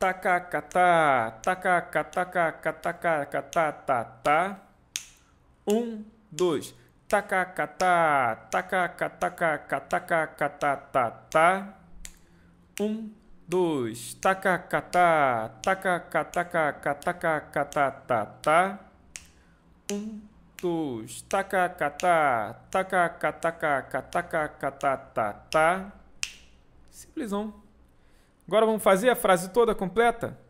tacacatá, tacacatacacatacacatatá. Tá. Um, dois, tacacatá, tacacatacacatacacatatá. Tá, tá. Um, dois, tacacatá, tacacatacacatacacatatá. Um, dois, tacacatá, tacacatacacatacacatatá. Simplesão. Agora vamos fazer a frase toda completa?